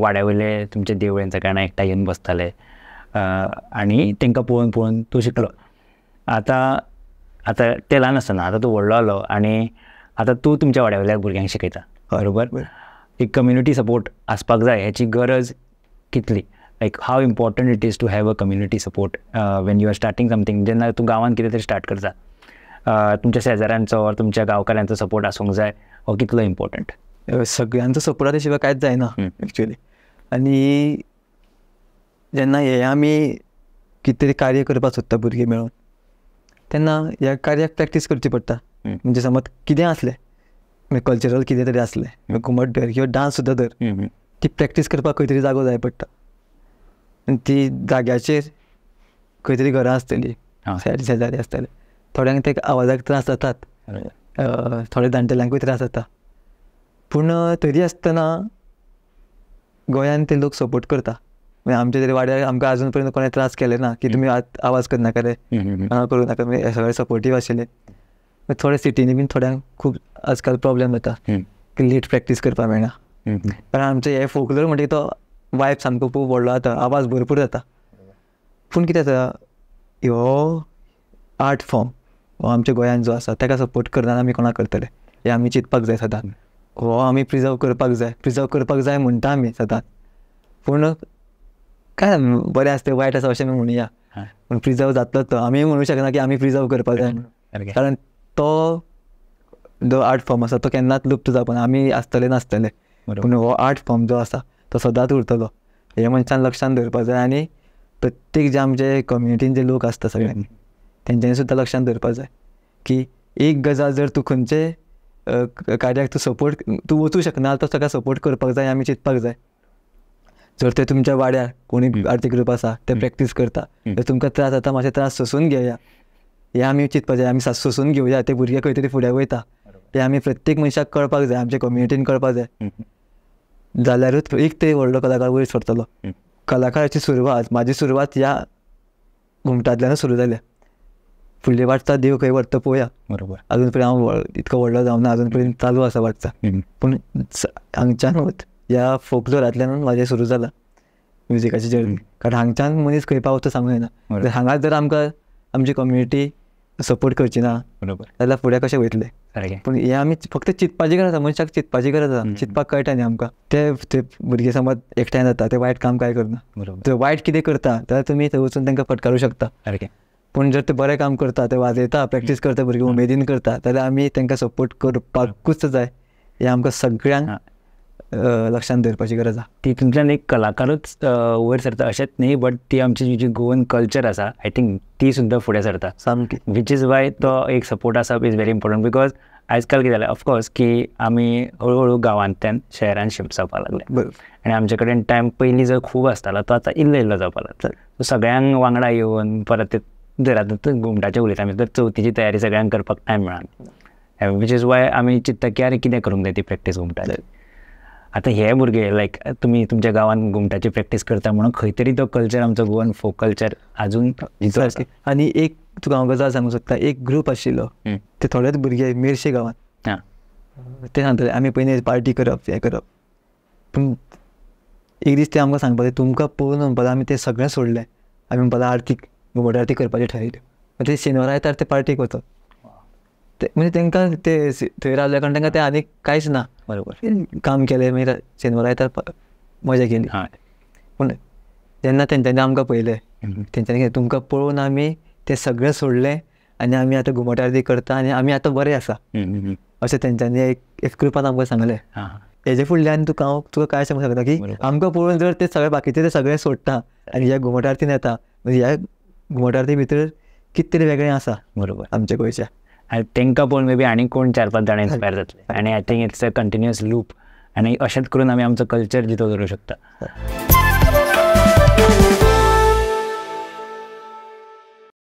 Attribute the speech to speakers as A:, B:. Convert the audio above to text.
A: वाड्यावयले तुमचे देवळेन कारण एकठांय येवन बसताले आणि तेंकां पळोवन पळोवन तूं शिकलो आतां आतां ते ल्हान आसतना आतां तूं व्हडलो आलो आनी आतां तूं तुमच्या वाड्यावेल्या भुरग्यांक शिकयता बरोबर एक कम्युनिटी सपोर्ट आसपाक जाय हेची गरज कितली लायक हाव important it is to have a community support when you are starting something जेन्ना तूं गांवांत कितें तरी स्टार्ट करता तुमच्या शेजाऱ्यांचो तुमच्या गावकऱ्यांचा सपोर्ट आसूंक जाय हो कितलो इम्पॉर्टंट
B: सगळ्यांचं सपोर्टाशिवाय शिवाय जाय जायना ॲक्च्युली आणि जेन्ना हे आम्ही कितें तरी कार्य करपाक सोदता भुरगे मिळून त्यांना या कार्याक प्रॅक्टीस करची पडटा म्हणजे समज कितें आसलें कल्चरल कितें तरी आसलें घुमट धर किंवा डान्स सुद्धा धर ती प्रॅक्टीस करपाक खंय तरी जागो जाय पडटा आनी ती जाग्याचेर खंय तरी घरां आसतलीं शेजारी शेजारी आसतले थोड्यांक ते आवाजाक त्रास जातात थोड्या जाणटेल्यांकूय त्रास जाता पूण तरी आसतना गोंयांत ते लोक सपोर्ट करता म्हणजे आमच्या तरी वाड्यार आमकां अजून पर्यंत कोणें त्रास केले ना की तुमी आवाज करनाका रे करूं नाका हे सगळे सपोर्टीव आशिल्ले थोडे सिटींनी बीन थोड्यांक खूब आजकाल प्रॉब्लेम जाता की लेट प्रॅक्टीस करपाक मेळना कारण आमचे हे फोकलर म्हणटा तो वायब सामको खूब व्हडलो जाता आवाज भरपूर जाता पूण कितें जाता ह्यो आर्ट फॉर्म हो आमच्या गोंयांत जो आसा ताका सपोर्ट करना आमी कोणाक करतले हे आमी चिंतपाक जाय सदांच हो आम्ही प्रिझर्व करपाक जाय प्रिझर्व करपाक जाय म्हणटा आमी सदांच पूण काय बरें आसता वायट आसा अशें म्हणुया पूण प्रिजर्व जातलोच तो आमी म्हणू शकना की आमी प्रिझर्व करपाक जाय कारण तो जो आर्ट फॉर्म आसा तो केन्नाच लुप्त जावपा आमी आसतले नासतले पूण हो आर्ट फॉर्म जो आसा तो सदांच उरतलो हे मनशान लक्षान दवरपाक जाय आनी प्रत्येक जे आमचे कम्युनिटीन जे लोक आसता सगळ्यांनी तेंच्यांनी सुद्दां लक्षान दवरपाक जाय की एक गजाल जर तूं खंयचे कार्याक तू सपोर्ट तूं वचूं शकना तो सगळ्या सपोर्ट करपाक जाय आमी चिंतपाक जाय जर ते तुमच्या वाड्यार कोणी आर्थीक ग्रूप आसा ते प्रॅक्टीस करता तर तुमकां त्रास जाता मातशे त्रास सोसून घेया हे आमी चिंतपाक जाय आमी सोसून घेवया ते भुरगे खंय तरी फुडें वयता ते आमी प्रत्येक मनशाक कळपाक जाय आमच्या कम्युनिटीन कळपाक जाय जाल्यारूच एक ते व्हडलो कलाकार वयर सरतलो कलाकाराची सुरवात म्हाजी सुरवात ह्या घुमटांतल्यान सुरू जाल्या फुडले वाटता देव काही वाटतं पोया बरोबर अजून पर्यंत हांव इतको व्हडलो जावं ना अजून पर्यंत चालू आसा वाटचा पूण हांगच्यान ह्या फोकलोरांतल्यान म्हाजें सुरू झाला म्युझिकाची जर्नी कारण हांगच्यान मनीस खंय पावता सांगू येना जर हांगा जर आमकां आमची कम्युनिटी सपोर्ट करची ना बरोबर जाल्यार फुडें कशें वयतलें पूण हें आमी फक्त चिंतपाची गरज आसा मनशाक चिंतपाची गरज आसा चिंतपाक कळटा न्ही आमकां ते भुरगे समज एकठांय जाता ते वायट काम कांय करना बरोबर वायट कितें करता जाल्यार तुमी थंय वचून तांकां फटकारूं शकता सारकें पूण जर ते बरे काम करता ते वाजयता प्रॅक्टीस करता भुरगीं उमेदीन करता जाल्यार आमी तांकां सपोर्ट करपाकूच जाय हे आमकां सगळ्यांक लक्षांत दवरपाची गरज आसा तितूंतल्यान
A: एक कलाकारूच वयर सरता अशेंच न्ही बट ती आमची जी गोवन कल्चर आसा आय थिंक ती सुद्दां फुडें सरता सामकी वीच इज वाय तो एक सपोर्ट आसा इज व्हेरी इम्पोर्टंट बिकॉज आयज काल कितें जालें ऑफकोर्स की आमी हळूहळू गांवांतल्यान शहरान शिफ्ट जावपाक लागले आनी आमचे कडेन टायम पयलीं जो खूब आसतालो तो आतां इल्लो इल्लो जावपाक लागलो सगळ्यांक वांगडा येवन परत जर घरात घुमटाचे उलयता आमी तर चवथीची तयारी सगळ्यांक करपाक टायम मेळान विच इज वाय आमी चित्ता की आरे कितें करूंक जाय ती प्रॅक्टीस घुमटाची आतां हे भुरगे लायक तुमी तुमच्या गांवांत घुमटाची प्रॅक्टीस करता म्हणून खंय तरी तो कल्चर आमचो गोवन फोक कल्चर आजून
B: आनी एक तुका हांव गजाल सांगूंक सोदता एक ग्रूप आशिल्लो ते थोडेच भुरगे मेर्शे गांवांत ते सांगताले आमी पयलीं पार्टी करप हें करप पूण एक दीस ते आमकां जाय तुमकां पळोवन म्हणपाक आमी तें सगळें सोडलें आमी म्हणपाक आर्थीक घोबड्यार्थी करपाचें थारायलें म्हणजे शेनवारा आयतार ते पार्टीक वचत ते म्हणजे तांकां ते थंय रावल्या कारण तांकां ते आनीक कांयच ना बरोबर काम केलें मागीर शेनवारा आयतार मजा केली पूण जेन्ना तेंच्यांनी आमकां पयलें तेंच्यांनी तुमकां पळोवन आमी तें सगळें सोडलें आनी आमी आतां घुमटारती करता आनी आमी आतां बरें आसा अशें तेंच्यांनी एक एक कृपान आमकां सांगलें हेजे फुडल्यान तुका हांव तुका कांय सांगूंक शकता की आमकां पळोवन जर ते सगळे बाकीचे ते सगळे सोडटा आनी ह्या घुमट आरतीन येता म्हणजे ह्या घुमटारती भितर कितें वेगळें आसा बरोबर आमच्या गोंयच्या आनी तांकां पळोवन मे बी आनी कोण चार पांच जाणां
A: इन्स्पायर जातले आनी I think it's a continuous loop आनी अशेंच करून आमी आमचो कल्चर जितो करूंक शकता